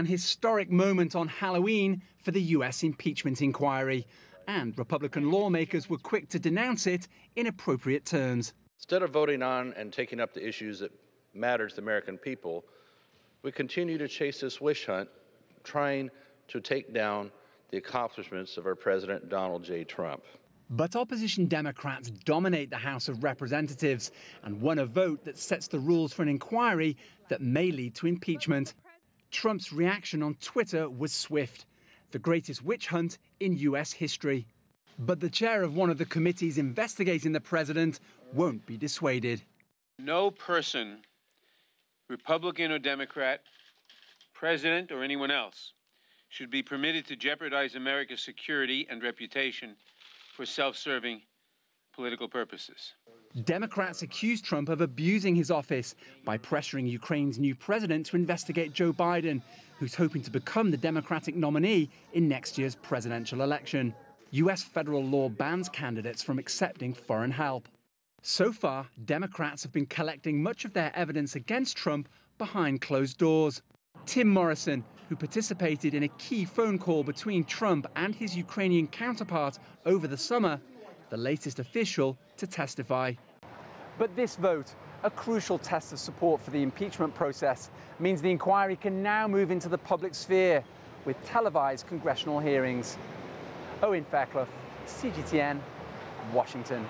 an historic moment on Halloween for the US impeachment inquiry. And Republican lawmakers were quick to denounce it in appropriate terms. Instead of voting on and taking up the issues that matter to the American people, we continue to chase this wish hunt, trying to take down the accomplishments of our President Donald J. Trump. But opposition Democrats dominate the House of Representatives and won a vote that sets the rules for an inquiry that may lead to impeachment. Trump's reaction on Twitter was swift the greatest witch hunt in US history. But the chair of one of the committees investigating the president won't be dissuaded. No person, Republican or Democrat, president or anyone else, should be permitted to jeopardize America's security and reputation for self serving political purposes. Democrats accused Trump of abusing his office by pressuring Ukraine's new president to investigate Joe Biden, who's hoping to become the Democratic nominee in next year's presidential election. US federal law bans candidates from accepting foreign help. So far, Democrats have been collecting much of their evidence against Trump behind closed doors. Tim Morrison, who participated in a key phone call between Trump and his Ukrainian counterpart over the summer, the latest official to testify. But this vote, a crucial test of support for the impeachment process, means the inquiry can now move into the public sphere with televised congressional hearings. Owen Fairclough, CGTN, Washington.